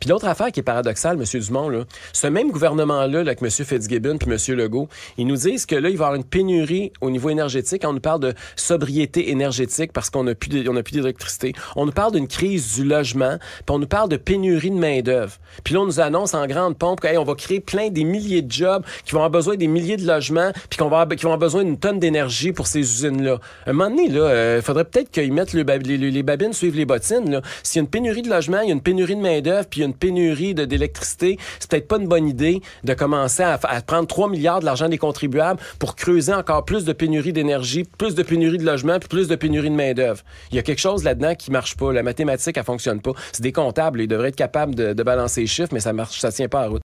Puis l'autre affaire qui est paradoxale, M. Dumont, là, ce même gouvernement-là, avec M. Fitzgibbon puis M. Legault, ils nous disent que là, il va y avoir une pénurie au niveau énergétique. On nous parle de sobriété énergétique parce qu'on n'a plus d'électricité. On nous parle d'une crise du logement, puis on nous parle de pénurie de main-d'œuvre. Puis là, on nous annonce en grande pompe qu'on va créer plein des milliers de jobs qui vont avoir besoin des milliers de logements, puis qu'on va, qui vont avoir besoin d'une tonne d'énergie pour ces usines-là. un moment donné, il euh, faudrait peut-être qu'ils mettent les, babines suivent les bottines. S'il y a une pénurie de logements, il y a une pénurie de main-d'œuvre, puis une pénurie d'électricité, c'est peut-être pas une bonne idée de commencer à, prendre 3 milliards de l'argent des contribuables pour creuser encore plus de pénurie d'énergie, plus de pénurie de logement, plus de pénurie de main-d'œuvre. Il y a quelque chose là-dedans qui marche pas. La mathématique, elle fonctionne pas. C'est des comptables, ils devraient être capables de, balancer les chiffres, mais ça marche, ça tient pas à route.